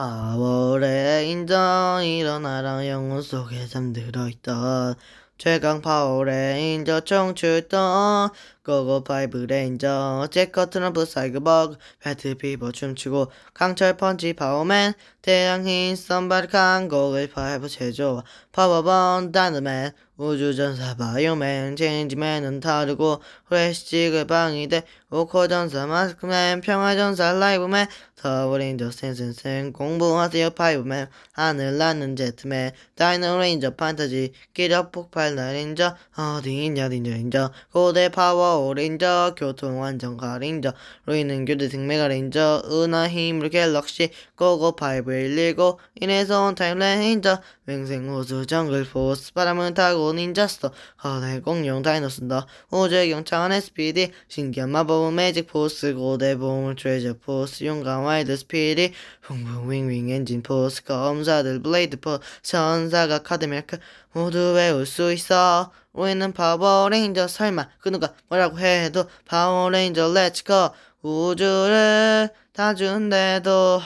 아월래인정 일어나라 영혼 속에 잠들어 있던 최강 파워레인저 총출동 고고 파이브 레인저 제커 트럼프 사이버버그 배트 피버 춤추고 강철 펀치 파워맨 태양흰 선발 강고글 파이브 제조와 파워번 다이너맨 우주전사 바이오맨 체인지맨은 다르고 프레시지글 방위대 오코전사 마스크맨 평화전사 라이브맨 서브레인저 센센센 공부하세요 파이브맨 하늘 나는 제트맨 다이너레인저 판타지 기력 폭발 달나 린자 어딘냐딘자 린자 고대 파워 오렌저교통완전가린저 로이는 교대 생매가 린저 은하 힘을 갤럭시 고고 5 일리고 인해서 온타임레인저 맹생우주 정글 포스 바람은 타고 닌자스터 거대 공룡 다이너스더 우주의 경창한 SPD 신기한 마법은 매직 포스 고대 보물 트레저 포스 용감 와이드 스피디 풍붕 윙윙 엔진 포스 검사들 블레이드 포스 천사가 카드메크 모두 외울 수 있어 있어. 우리는 파워레인저 설마 그 누가 뭐라고 해도 파워레인저 렛츠고 우주를 다준대도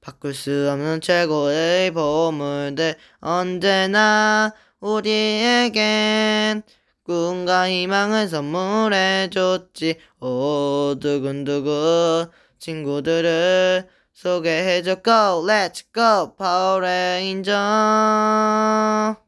바꿀 수 없는 최고의 보물들 언제나 우리에겐 꿈과 희망을 선물해줬지 오 두근두근 친구들을 소개해줘 go let's go 파워레인저